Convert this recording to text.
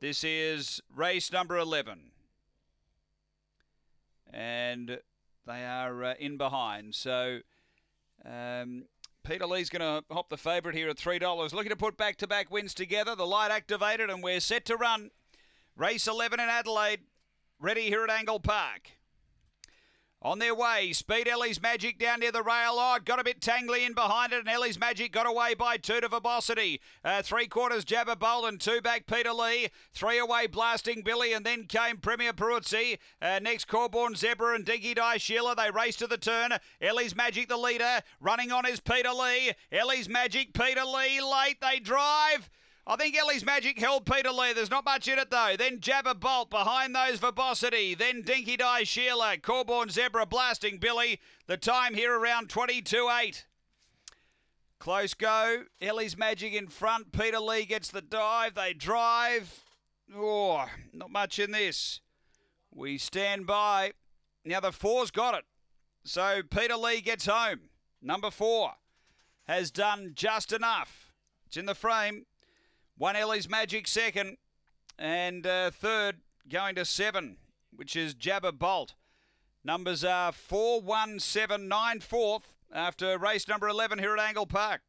This is race number 11. And they are uh, in behind. So um, Peter Lee's going to hop the favourite here at $3. Looking to put back to back wins together. The light activated, and we're set to run. Race 11 in Adelaide, ready here at Angle Park. On their way, Speed Ellie's Magic down near the rail. Oh, it got a bit tangly in behind it, and Ellie's Magic got away by two to Verbosity. Uh, three quarters, Jabba and two back, Peter Lee. Three away, Blasting Billy, and then came Premier Peruzzi. Uh, next, Corborn Zebra and Diggy Die Sheila. They race to the turn. Ellie's Magic, the leader. Running on is Peter Lee. Ellie's Magic, Peter Lee. Late, they drive. I think Ellie's Magic held Peter Lee. There's not much in it though. Then Jabba Bolt behind those Verbosity. Then Dinky Die Sheila. Corborn Zebra blasting Billy. The time here around 22.8. Close go. Ellie's Magic in front. Peter Lee gets the dive. They drive. Oh, not much in this. We stand by. Now the four's got it. So Peter Lee gets home. Number four has done just enough. It's in the frame. One Ellie's Magic second, and uh, third going to seven, which is Jabber Bolt. Numbers are four, one, seven, nine, fourth fourth after race number 11 here at Angle Park.